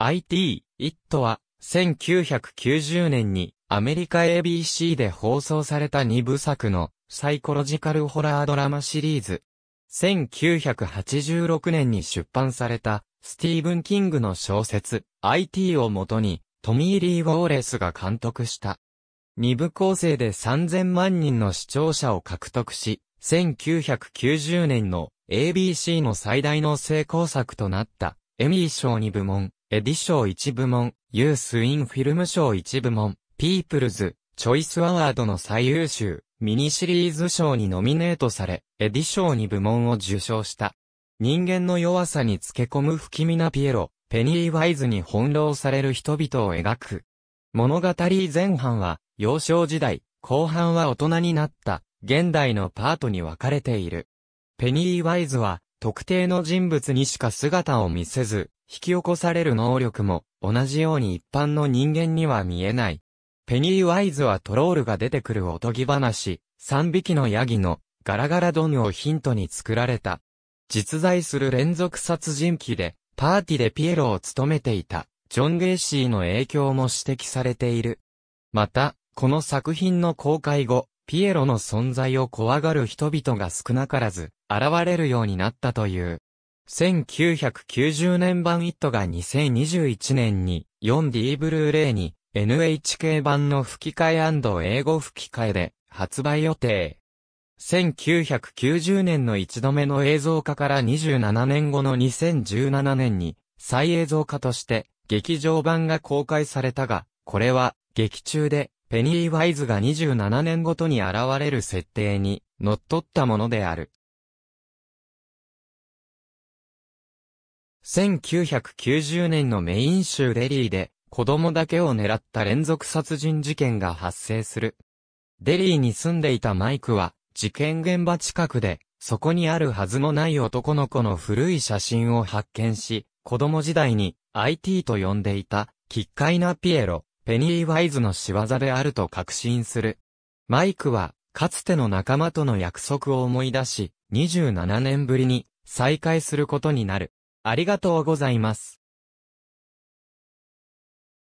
IT、IT は、1990年にアメリカ ABC で放送された2部作のサイコロジカルホラードラマシリーズ。1986年に出版されたスティーブン・キングの小説 IT をもとにトミー・リー・ウォーレスが監督した。2部構成で3000万人の視聴者を獲得し、1990年の ABC の最大の成功作となったエミー賞2部門。エディ賞1部門、ユース・イン・フィルム賞1部門、ピープルズ、チョイス・アワードの最優秀、ミニシリーズ賞にノミネートされ、エディ賞2部門を受賞した。人間の弱さにつけ込む不気味なピエロ、ペニー・ワイズに翻弄される人々を描く。物語前半は、幼少時代、後半は大人になった、現代のパートに分かれている。ペニー・ワイズは、特定の人物にしか姿を見せず、引き起こされる能力も、同じように一般の人間には見えない。ペニーワイズはトロールが出てくるおとぎ話、三匹のヤギのガラガラドンをヒントに作られた。実在する連続殺人鬼で、パーティでピエロを務めていた、ジョン・ゲイシーの影響も指摘されている。また、この作品の公開後、ピエロの存在を怖がる人々が少なからず、現れるようになったという。1990年版イットが2021年に 4D ブルーレイに NHK 版の吹き替え英語吹き替えで発売予定。1990年の一度目の映像化から27年後の2017年に再映像化として劇場版が公開されたが、これは劇中でペニーワイズが27年ごとに現れる設定に則っったものである。1990年のメイン州デリーで、子供だけを狙った連続殺人事件が発生する。デリーに住んでいたマイクは、事件現場近くで、そこにあるはずもない男の子の古い写真を発見し、子供時代に IT と呼んでいた、奇怪なピエロ、ペニーワイズの仕業であると確信する。マイクは、かつての仲間との約束を思い出し、27年ぶりに再会することになる。ありがとうございます。